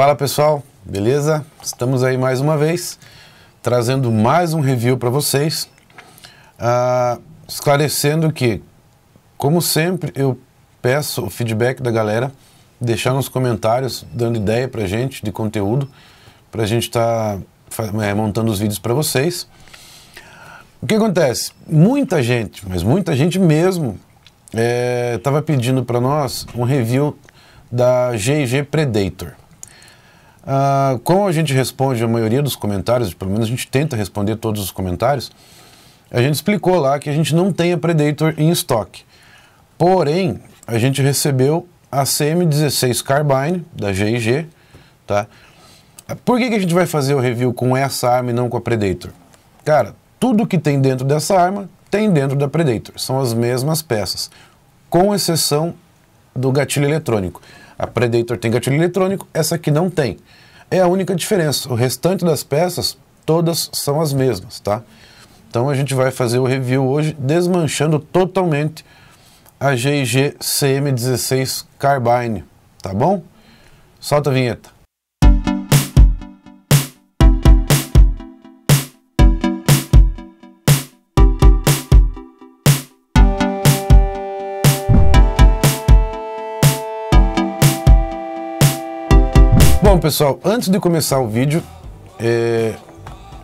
Fala pessoal, beleza? Estamos aí mais uma vez trazendo mais um review para vocês, ah, esclarecendo que, como sempre, eu peço o feedback da galera, deixar nos comentários, dando ideia para gente de conteúdo, para a gente estar tá, é, montando os vídeos para vocês. O que acontece? Muita gente, mas muita gente mesmo, estava eh, é, pedindo para nós um review da G&G Predator. Ah, como a gente responde a maioria dos comentários, pelo menos a gente tenta responder todos os comentários, a gente explicou lá que a gente não tem a Predator em estoque. Porém, a gente recebeu a CM16 Carbine, da GIG, tá? Por que, que a gente vai fazer o review com essa arma e não com a Predator? Cara, tudo que tem dentro dessa arma tem dentro da Predator. São as mesmas peças, com exceção do gatilho eletrônico. A Predator tem gatilho eletrônico, essa aqui não tem é a única diferença. O restante das peças, todas são as mesmas, tá? Então a gente vai fazer o review hoje desmanchando totalmente a G&G CM16 Carbine, tá bom? Solta a vinheta. pessoal, antes de começar o vídeo, é,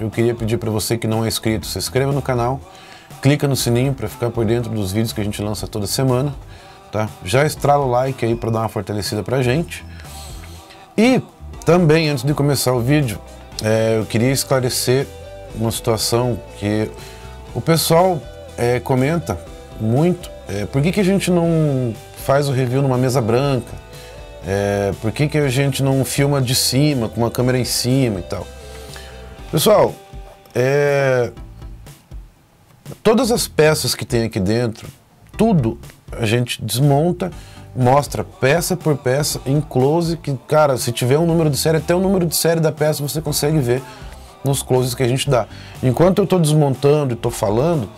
eu queria pedir para você que não é inscrito, se inscreva no canal, clica no sininho para ficar por dentro dos vídeos que a gente lança toda semana, tá? Já estrala o like aí para dar uma fortalecida para a gente. E também, antes de começar o vídeo, é, eu queria esclarecer uma situação que o pessoal é, comenta muito. É, por que, que a gente não faz o review numa mesa branca? É, por que, que a gente não filma de cima, com uma câmera em cima e tal? Pessoal, é, todas as peças que tem aqui dentro, tudo a gente desmonta, mostra peça por peça em close, que, cara, se tiver um número de série, até o número de série da peça você consegue ver nos closes que a gente dá. Enquanto eu estou desmontando e estou falando,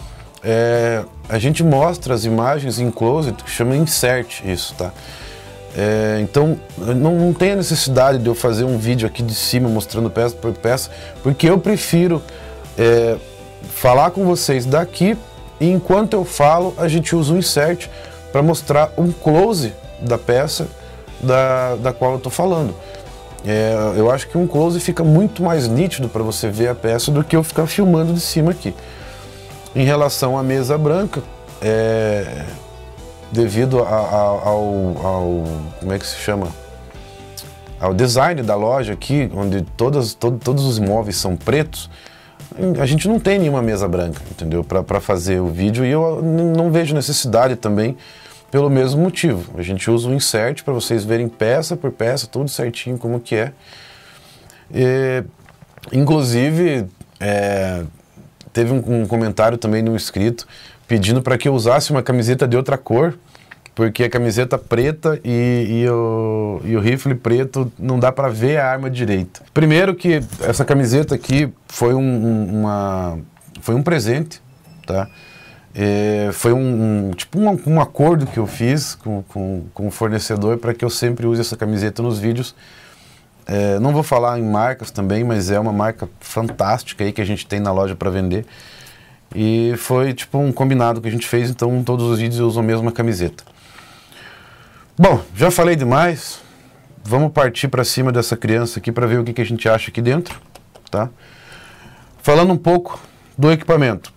é, a gente mostra as imagens em close, que chama insert isso, tá? É, então, não, não tem a necessidade de eu fazer um vídeo aqui de cima mostrando peça por peça, porque eu prefiro é, falar com vocês daqui e enquanto eu falo, a gente usa um insert para mostrar um close da peça da, da qual eu estou falando. É, eu acho que um close fica muito mais nítido para você ver a peça do que eu ficar filmando de cima aqui. Em relação à mesa branca, é, devido a, a, ao, ao, como é que se chama? Ao design da loja aqui, onde todas, todo, todos os móveis são pretos, a gente não tem nenhuma mesa branca, entendeu? Para fazer o vídeo e eu não vejo necessidade também pelo mesmo motivo. A gente usa o insert para vocês verem peça por peça, tudo certinho como que é. E, inclusive, é, teve um, um, comentário também de um inscrito pedindo para que eu usasse uma camiseta de outra cor, porque a camiseta preta e, e, o, e o rifle preto não dá para ver a arma direito. Primeiro que essa camiseta aqui foi um, uma, foi um presente, tá? É, foi um, um tipo um, um, acordo que eu fiz com, com, com o fornecedor para que eu sempre use essa camiseta nos vídeos. É, não vou falar em marcas também, mas é uma marca fantástica aí que a gente tem na loja para vender. E foi tipo um combinado que a gente fez, então todos os vídeos eu uso a mesma camiseta. Bom, já falei demais. Vamos partir para cima dessa criança aqui para ver o que, que a gente acha aqui dentro, tá? Falando um pouco do equipamento.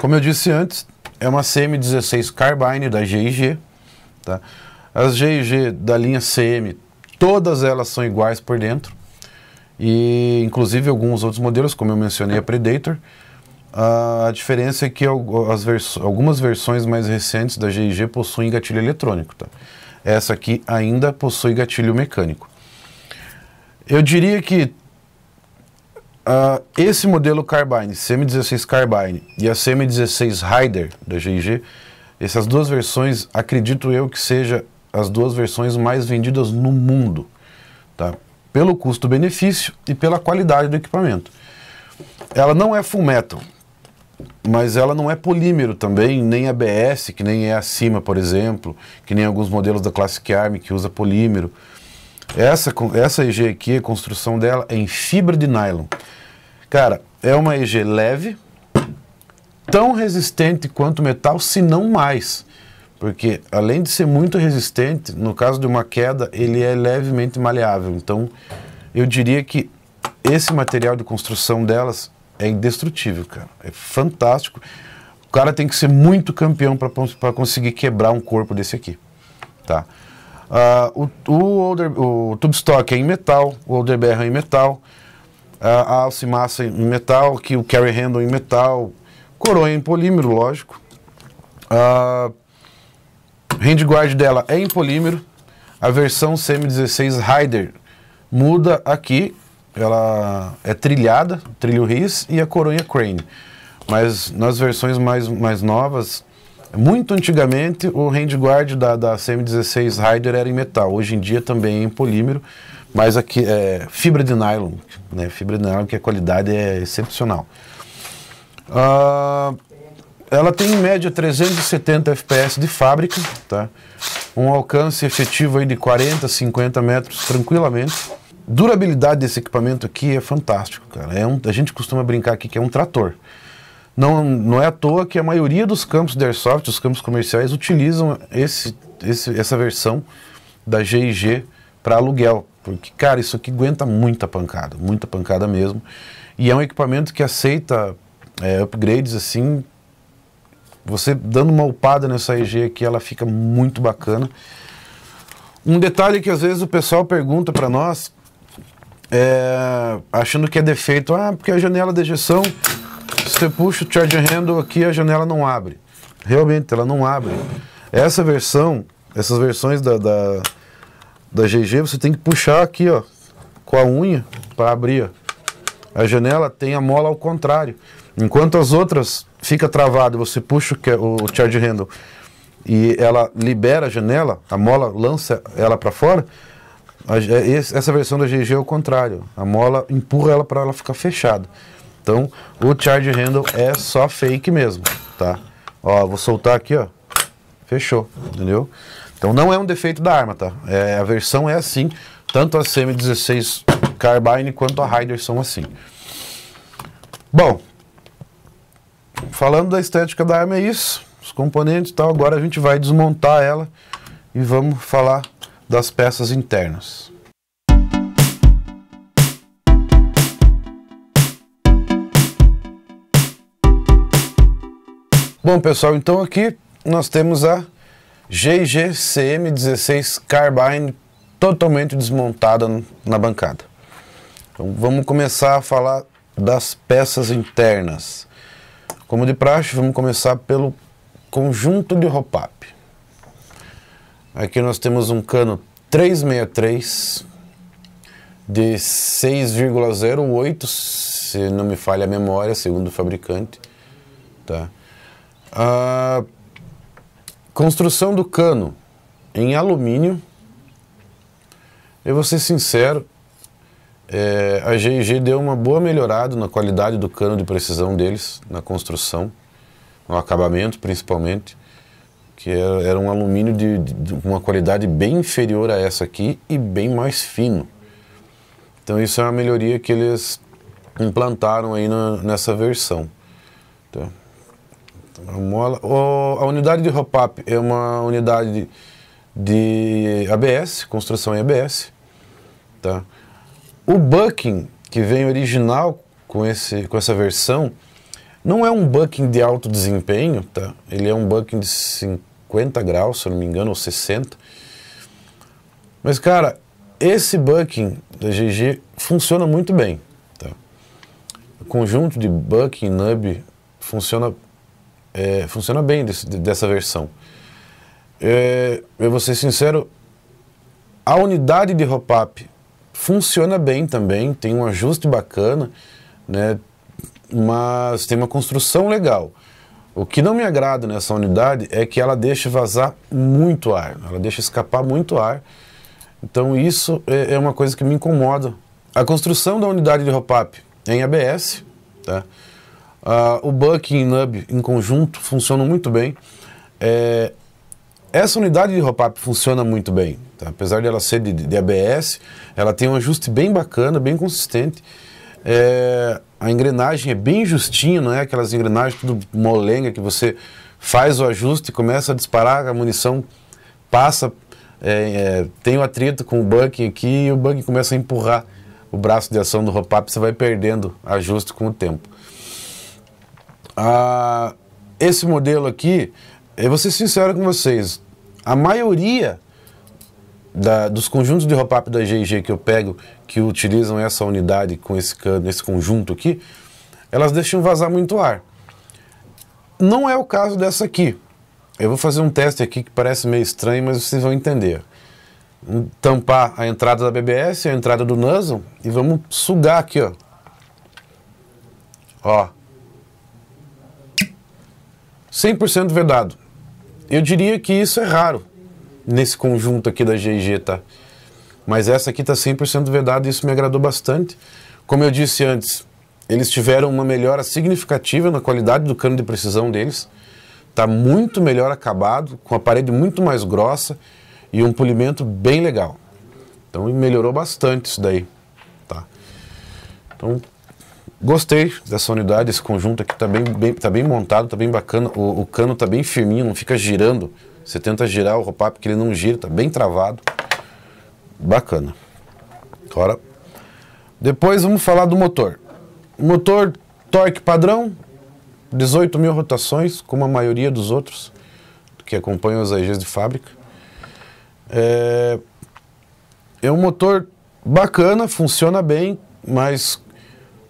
Como eu disse antes, é uma CM16 Carbine da GIG, tá? As GIG da linha CM, todas elas são iguais por dentro. E inclusive alguns outros modelos, como eu mencionei a Predator, a diferença é que vers algumas versões mais recentes da GIG possuem gatilho eletrônico. Tá? Essa aqui ainda possui gatilho mecânico. Eu diria que uh, esse modelo Carbine, CM16 Carbine e a CM16 Rider da GIG, essas duas versões, acredito eu que seja as duas versões mais vendidas no mundo, tá? pelo custo-benefício e pela qualidade do equipamento. Ela não é full metal, mas ela não é polímero também, nem a BS, que nem é acima, por exemplo, que nem alguns modelos da Classic Arm que usa polímero. Essa, essa EG aqui, a construção dela é em fibra de nylon. Cara, é uma EG leve, tão resistente quanto metal, se não mais. Porque além de ser muito resistente, no caso de uma queda, ele é levemente maleável. Então, eu diria que esse material de construção delas é indestrutível, cara. É fantástico. O cara tem que ser muito campeão para conseguir quebrar um corpo desse aqui, tá? Uh, o, o, older, o tube stock é em metal, o Olderberry é em metal, a alça e massa é em metal, que o carry handle é em metal, coroa é em polímero, lógico. Uh, handguard dela é em polímero. A versão CM16 Rider muda aqui ela é trilhada, trilho Riz e a coronha Crane. Mas nas versões mais, mais novas, muito antigamente o handguard da, da CM16 Rider era em metal, hoje em dia também é em polímero, mas aqui é fibra de nylon, né? fibra de nylon que a qualidade é excepcional. Uh, ela tem em média 370 fps de fábrica, tá? um alcance efetivo aí de 40, 50 metros tranquilamente durabilidade desse equipamento aqui é fantástico, cara. É um, a gente costuma brincar aqui que é um trator. Não, não é à toa que a maioria dos campos de airsoft, os campos comerciais, utilizam esse, esse, essa versão da GIG para aluguel. Porque, cara, isso aqui aguenta muita pancada, muita pancada mesmo. E é um equipamento que aceita é, upgrades assim. Você dando uma upada nessa EG aqui, ela fica muito bacana. Um detalhe que às vezes o pessoal pergunta para nós, é, achando que é defeito. Ah, porque a janela de ejeção, você puxa o charge handle aqui, a janela não abre. Realmente, ela não abre. Essa versão, essas versões da, da, da GG, você tem que puxar aqui, ó, com a unha para abrir. Ó. A janela tem a mola ao contrário. Enquanto as outras fica travado, você puxa o, o charge handle e ela libera a janela, a mola lança ela para fora, a, é essa versão da GG é o contrário. A mola empurra ela para ela ficar fechada. Então, o charge handle é só fake mesmo, tá? Ó, vou soltar aqui, ó. Fechou, entendeu? Então não é um defeito da arma, tá? É, a versão é assim, tanto a CM16 Carbine quanto a Rider são assim. Bom, falando da estética da arma é isso, os componentes e tal, agora a gente vai desmontar ela e vamos falar das peças internas. Bom pessoal, então aqui nós temos a GGCM16 Carbine totalmente desmontada na bancada. Então vamos começar a falar das peças internas. Como de praxe, vamos começar pelo conjunto de roupagem. Aqui nós temos um cano 363 de 6,08, se não me falha a memória, segundo o fabricante. Tá? A construção do cano em alumínio. Eu vou ser sincero, é, a G&G deu uma boa melhorada na qualidade do cano de precisão deles, na construção, no acabamento principalmente que é, era, um alumínio de, de, uma qualidade bem inferior a essa aqui e bem mais fino. Então isso é uma melhoria que eles implantaram aí na, nessa versão. Tá. Então, a, mola, o, a unidade de hop-up é uma unidade de, de, ABS, construção em ABS. Tá? O bucking, que vem original com, esse, com essa versão, não é um bucking de alto desempenho, tá? Ele é um bucking de 50 graus, se eu não me engano, ou 60. Mas, cara, esse bucking da GG funciona muito bem, tá? O conjunto de bucking nub funciona, é, funciona bem desse, dessa versão. É, eu vou ser sincero, a unidade de hop-up funciona bem também, tem um ajuste bacana, né? mas tem uma construção legal. O que não me agrada nessa unidade é que ela deixa vazar muito ar, ela deixa escapar muito ar. Então isso é, é uma coisa que me incomoda. A construção da unidade de ROPAP é em ABS, tá? Ah, o bucking e Nub em conjunto funcionam muito bem. É... essa unidade de ROPAP funciona muito bem, tá? apesar de ela ser de, de, ABS, ela tem um ajuste bem bacana, bem consistente. É a engrenagem é bem justinha, não é aquelas engrenagens tudo molenga que você faz o ajuste e começa a disparar, a munição passa, é, é, tem o um atrito com o bucking aqui e o bucking começa a empurrar o braço de ação do hop-up, você vai perdendo ajuste com o tempo. Ah, esse modelo aqui, eu vou ser sincero com vocês, a maioria da, dos conjuntos de hop-up da G&G que eu pego que utilizam essa unidade com esse, esse conjunto aqui, elas deixam vazar muito ar. Não é o caso dessa aqui. Eu vou fazer um teste aqui que parece meio estranho, mas vocês vão entender. Hum, tampar a entrada da BBS, a entrada do nozzle, e vamos sugar aqui, ó. Ó. 100% vedado. Eu diria que isso é raro nesse conjunto aqui da GG, tá? Mas essa aqui está 100% vedada e isso me agradou bastante. Como eu disse antes, eles tiveram uma melhora significativa na qualidade do cano de precisão deles. Está muito melhor acabado, com a parede muito mais grossa e um polimento bem legal. Então melhorou bastante isso daí. Tá? Então gostei dessa unidade, esse conjunto aqui está bem, bem, tá bem montado, está bem bacana. O, o cano está bem firminho, não fica girando. Você tenta girar o roupap porque ele não gira, está bem travado. Bacana. agora Depois vamos falar do motor. Motor torque padrão, 18 mil rotações, como a maioria dos outros que acompanham os AGs de fábrica. É, é um motor bacana, funciona bem, mas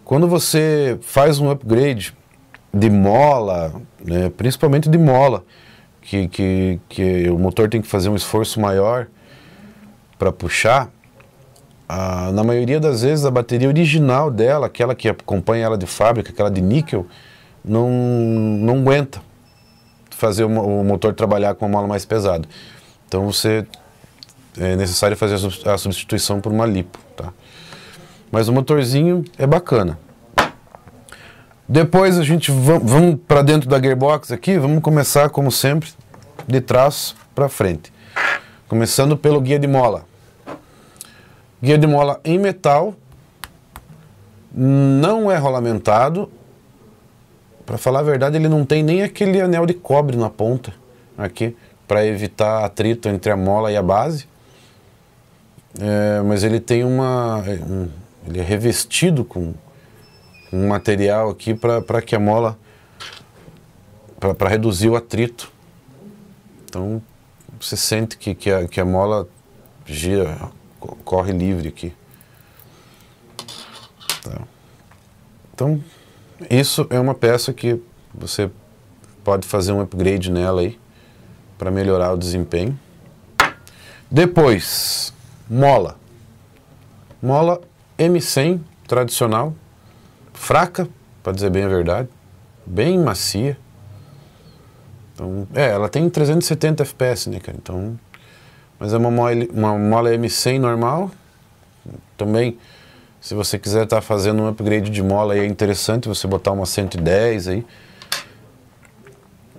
quando você faz um upgrade de mola, né, principalmente de mola, que, que, que o motor tem que fazer um esforço maior, para puxar, ah, na maioria das vezes a bateria original dela, aquela que acompanha ela de fábrica, aquela de níquel, não, não aguenta fazer o, motor trabalhar com uma mola mais pesada. Então você é necessário fazer a substituição por uma lipo, tá? Mas o motorzinho é bacana. Depois a gente vamos para dentro da gearbox aqui, vamos começar como sempre de trás para frente. Começando pelo guia de mola. Guia de mola em metal, não é rolamentado. Para falar a verdade, ele não tem nem aquele anel de cobre na ponta aqui para evitar atrito entre a mola e a base. É, mas ele tem uma, é, um, ele é revestido com um material aqui para que a mola para reduzir o atrito. Então você sente que, que, a, que a mola gira, corre livre aqui. Tá. Então, isso é uma peça que você pode fazer um upgrade nela aí para melhorar o desempenho. Depois, mola. Mola M100 tradicional, fraca, para dizer bem a verdade, bem macia. Então, é, ela tem 370 FPS, né, cara? Então, mas é uma mole, uma mole M100 normal. Também, se você quiser estar tá fazendo um upgrade de mola aí, é interessante você botar uma 110 aí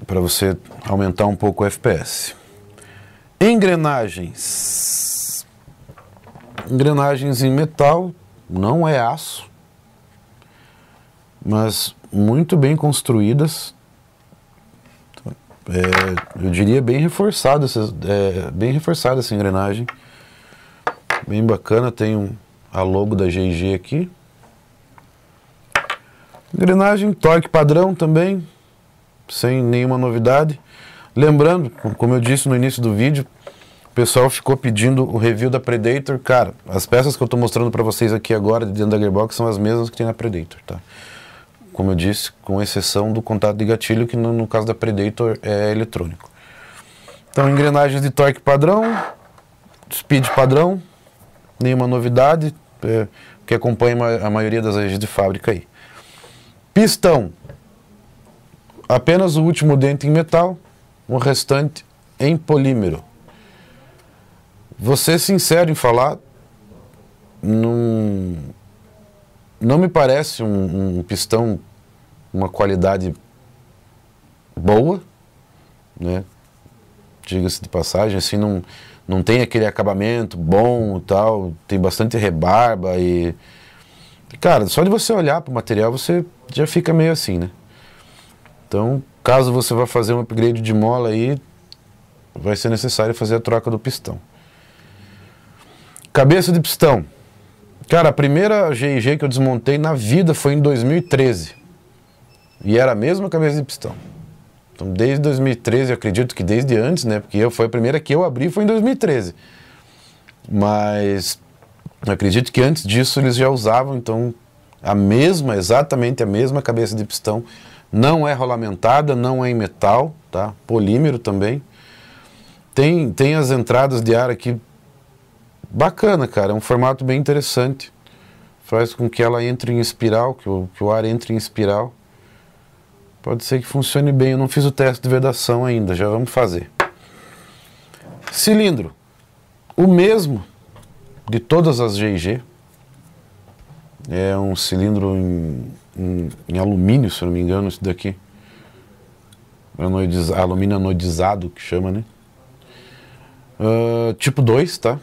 para você aumentar um pouco o FPS. Engrenagens. Engrenagens em metal, não é aço, mas muito bem construídas, é, eu diria, bem reforçado, essa, é, bem reforçada essa engrenagem. Bem bacana, tem um, a logo da G&G aqui. Engrenagem, torque padrão também, sem nenhuma novidade. Lembrando, como eu disse no início do vídeo, o pessoal ficou pedindo o review da Predator. Cara, as peças que eu estou mostrando para vocês aqui agora dentro da Gearbox são as mesmas que tem na Predator, tá? como eu disse, com exceção do contato de gatilho, que no, no caso da Predator é eletrônico. Então, engrenagens de torque padrão, speed padrão, nenhuma novidade, é, que acompanha a maioria das redes de fábrica aí. Pistão, apenas o último dente em metal, o restante em polímero. Vou ser é sincero em falar, não, não me parece um, um pistão uma qualidade boa, né? Diga-se de passagem, assim, não, não tem aquele acabamento bom tal, tem bastante rebarba e. Cara, só de você olhar para o material você já fica meio assim, né? Então, caso você vá fazer um upgrade de mola aí, vai ser necessário fazer a troca do pistão. Cabeça de pistão. Cara, a primeira GG que eu desmontei na vida foi em 2013. E era a mesma cabeça de pistão. Então, desde 2013, acredito que desde antes, né? Porque eu, foi a primeira que eu abri foi em 2013. Mas acredito que antes disso eles já usavam, então, a mesma, exatamente a mesma cabeça de pistão. Não é rolamentada, não é em metal, tá? Polímero também. Tem, tem as entradas de ar aqui bacana, cara. É um formato bem interessante. Faz com que ela entre em espiral, que o, que o ar entre em espiral. Pode ser que funcione bem. Eu não fiz o teste de vedação ainda, já vamos fazer. Cilindro. O mesmo de todas as GIG. É um cilindro em, em, em alumínio, se eu não me engano, isso daqui. Anoidiz, alumínio anodizado, que chama, né? Uh, tipo 2, tá?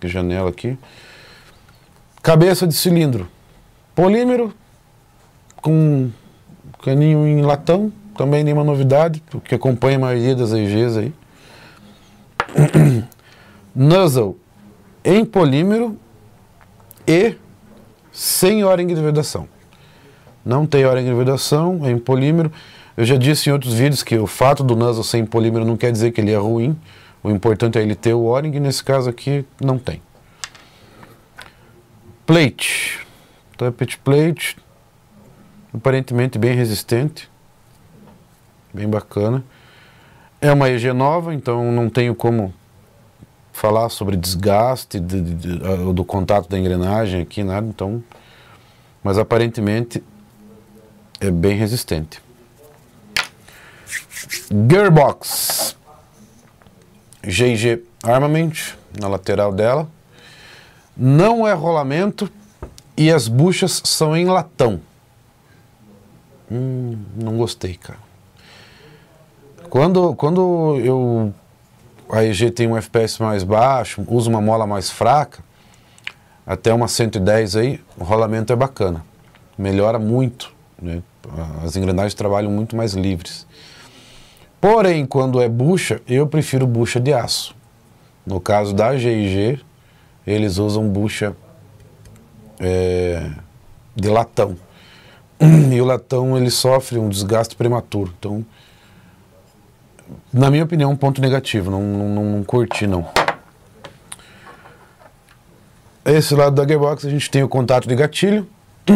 Que janela aqui. Cabeça de cilindro. Polímero com Caninho em latão, também nenhuma novidade, porque acompanha a maioria das EGs aí. Nuzzle em polímero e sem O-ring de vedação. Não tem O-ring de vedação é em polímero. Eu já disse em outros vídeos que o fato do nuzzle ser em polímero não quer dizer que ele é ruim. O importante é ele ter o O-ring, nesse caso aqui não tem. Plate, tapete então é plate, aparentemente bem resistente, bem bacana. É uma EG nova, então não tenho como falar sobre desgaste de, de, de, do contato da engrenagem aqui, nada, então. Mas aparentemente é bem resistente. Gearbox GG Armament na lateral dela. Não é rolamento e as buchas são em latão hum, não gostei, cara. Quando, quando eu a EG tem um FPS mais baixo, usa uma mola mais fraca, até uma 110 aí, o rolamento é bacana. Melhora muito, né? As engrenagens trabalham muito mais livres. Porém, quando é bucha, eu prefiro bucha de aço. No caso da GIG, eles usam bucha é, de latão. e o latão ele sofre um desgaste prematuro. Então, na minha opinião, um ponto negativo. Não, não, não curti, não. Esse lado da gearbox a gente tem o contato de gatilho.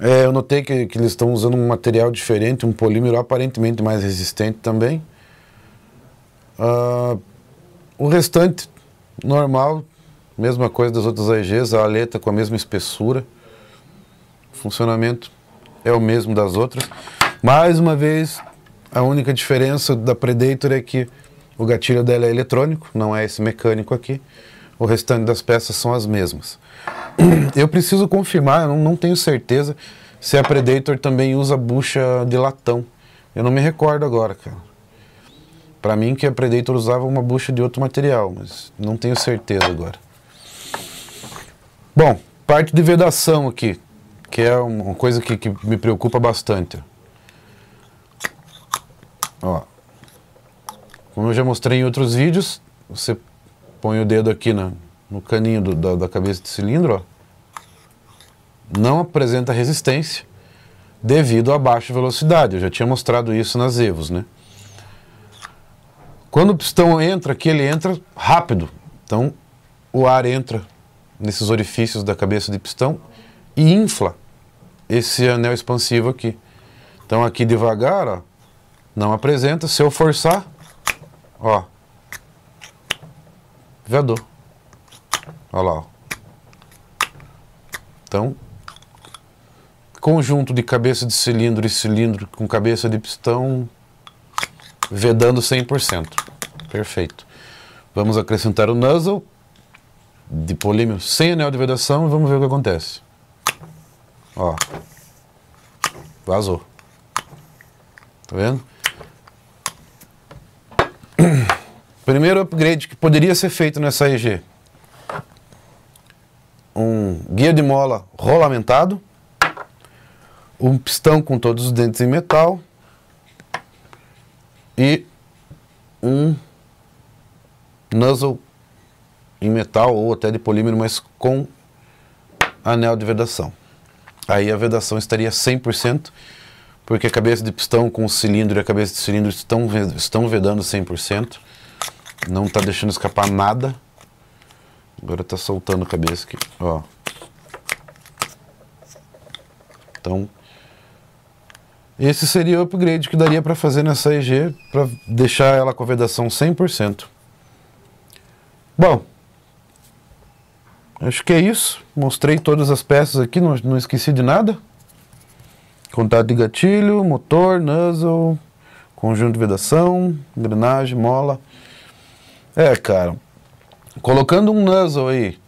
é, eu notei que, que eles estão usando um material diferente, um polímero aparentemente mais resistente também. Uh, o restante, normal, mesma coisa das outras AEGs, a aleta com a mesma espessura. O funcionamento é o mesmo das outras. Mais uma vez, a única diferença da Predator é que o gatilho dela é eletrônico, não é esse mecânico aqui. O restante das peças são as mesmas. Eu preciso confirmar, eu não, não tenho certeza se a Predator também usa bucha de latão. Eu não me recordo agora, cara. Para mim que a Predator usava uma bucha de outro material, mas não tenho certeza agora. Bom, parte de vedação aqui que é uma coisa que, que me preocupa bastante. Ó, como eu já mostrei em outros vídeos, você põe o dedo aqui na, no caninho do, da, da, cabeça de cilindro, ó. não apresenta resistência devido à baixa velocidade. Eu já tinha mostrado isso nas Evos, né? Quando o pistão entra aqui, ele entra rápido. Então, o ar entra nesses orifícios da cabeça de pistão e infla esse anel expansivo aqui. Então aqui devagar, ó, não apresenta. Se eu forçar, ó, viador. Olha lá, ó. Então, conjunto de cabeça de cilindro e cilindro com cabeça de pistão, vedando 100%. Perfeito. Vamos acrescentar o nozzle de polímero sem anel de vedação e vamos ver o que acontece. Ó. Vazou. Tá vendo? Primeiro upgrade que poderia ser feito nessa EG. Um guia de mola rolamentado. Um pistão com todos os dentes em metal. E um nozzle em metal ou até de polímero, mas com anel de vedação aí a vedação estaria 100%, porque a cabeça de pistão com o cilindro e a cabeça de cilindro estão, estão vedando 100%, não está deixando escapar nada. Agora está soltando a cabeça aqui, ó. Então, esse seria o upgrade que daria para fazer nessa EG, para deixar ela com a vedação 100%. Bom, Acho que é isso. Mostrei todas as peças aqui, não, não esqueci de nada. Contato de gatilho, motor, nozzle, conjunto de vedação, engrenagem, mola. É, cara, colocando um nozzle aí,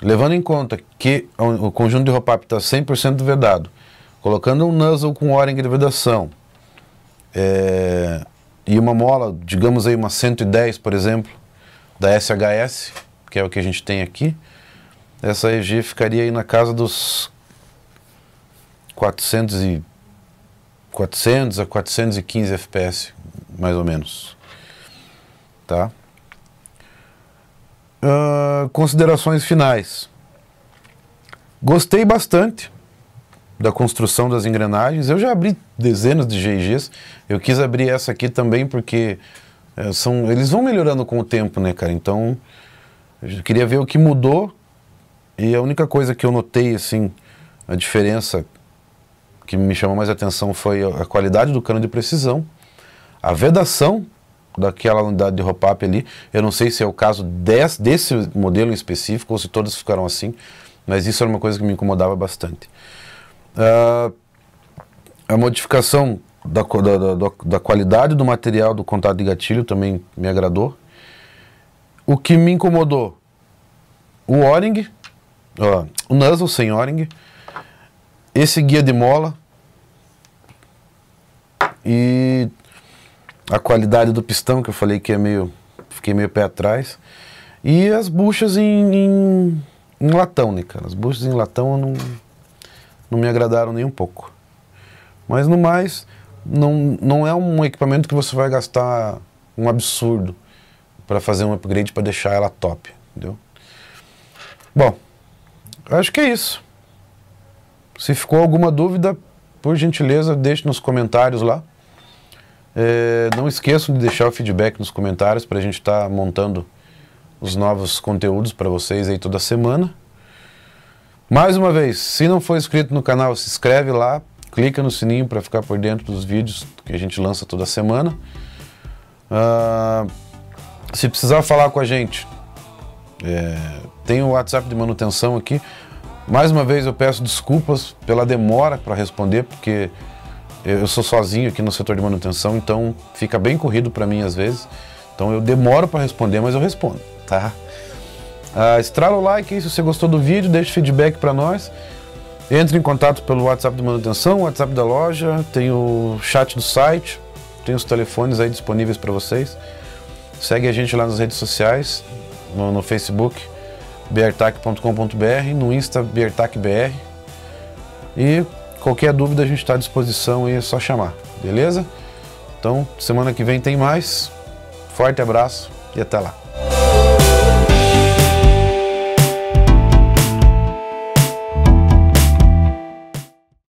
levando em conta que o conjunto de hop-up está 100% vedado, colocando um nozzle com O-ring de vedação é, e uma mola, digamos aí uma 110, por exemplo, da SHS, que é o que a gente tem aqui, essa EG ficaria aí na casa dos 400, e, 400 a 415 FPS, mais ou menos. Tá? Uh, considerações finais. Gostei bastante da construção das engrenagens. Eu já abri dezenas de GIGs. Eu quis abrir essa aqui também porque é, são, eles vão melhorando com o tempo, né, cara? Então, eu queria ver o que mudou e a única coisa que eu notei, assim, a diferença que me chamou mais atenção foi a qualidade do cano de precisão, a vedação daquela unidade de hop-up ali. Eu não sei se é o caso des, desse modelo em específico ou se todas ficaram assim, mas isso era uma coisa que me incomodava bastante. Uh, a modificação da, da, da, da, qualidade do material do contato de gatilho também me agradou o que me incomodou? O Oring, uh, o Nuzzle sem Oring, esse guia de mola e a qualidade do pistão, que eu falei que é meio. fiquei meio pé atrás. E as buchas em, em, em latão, né, cara? As buchas em latão não, não me agradaram nem um pouco. Mas no mais, não, não é um equipamento que você vai gastar um absurdo para fazer um upgrade para deixar ela top, entendeu? Bom, acho que é isso. Se ficou alguma dúvida, por gentileza, deixe nos comentários lá. É, não esqueçam de deixar o feedback nos comentários para a gente estar tá montando os novos conteúdos para vocês aí toda semana. Mais uma vez, se não for inscrito no canal, se inscreve lá, clica no sininho para ficar por dentro dos vídeos que a gente lança toda semana. Uh, se precisar falar com a gente, é, tem o WhatsApp de manutenção aqui. Mais uma vez eu peço desculpas pela demora para responder, porque eu sou sozinho aqui no setor de manutenção, então fica bem corrido para mim às vezes. Então eu demoro para responder, mas eu respondo, tá? Ah, estrala o like se você gostou do vídeo, deixa feedback para nós. Entre em contato pelo WhatsApp de manutenção, WhatsApp da loja, tem o chat do site, tem os telefones aí disponíveis para vocês. Segue a gente lá nas redes sociais, no, no Facebook, bertac.com.br, no Insta, bertacbr. E qualquer dúvida a gente está à disposição e é só chamar, beleza? Então, semana que vem tem mais. Forte abraço e até lá.